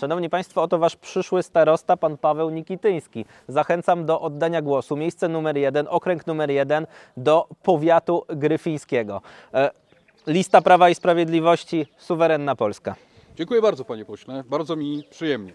Szanowni Państwo, oto Wasz przyszły starosta, pan Paweł Nikityński. Zachęcam do oddania głosu. Miejsce numer jeden, okręg numer jeden do powiatu gryfińskiego. E, lista Prawa i Sprawiedliwości, suwerenna Polska. Dziękuję bardzo, panie pośle. Bardzo mi przyjemnie.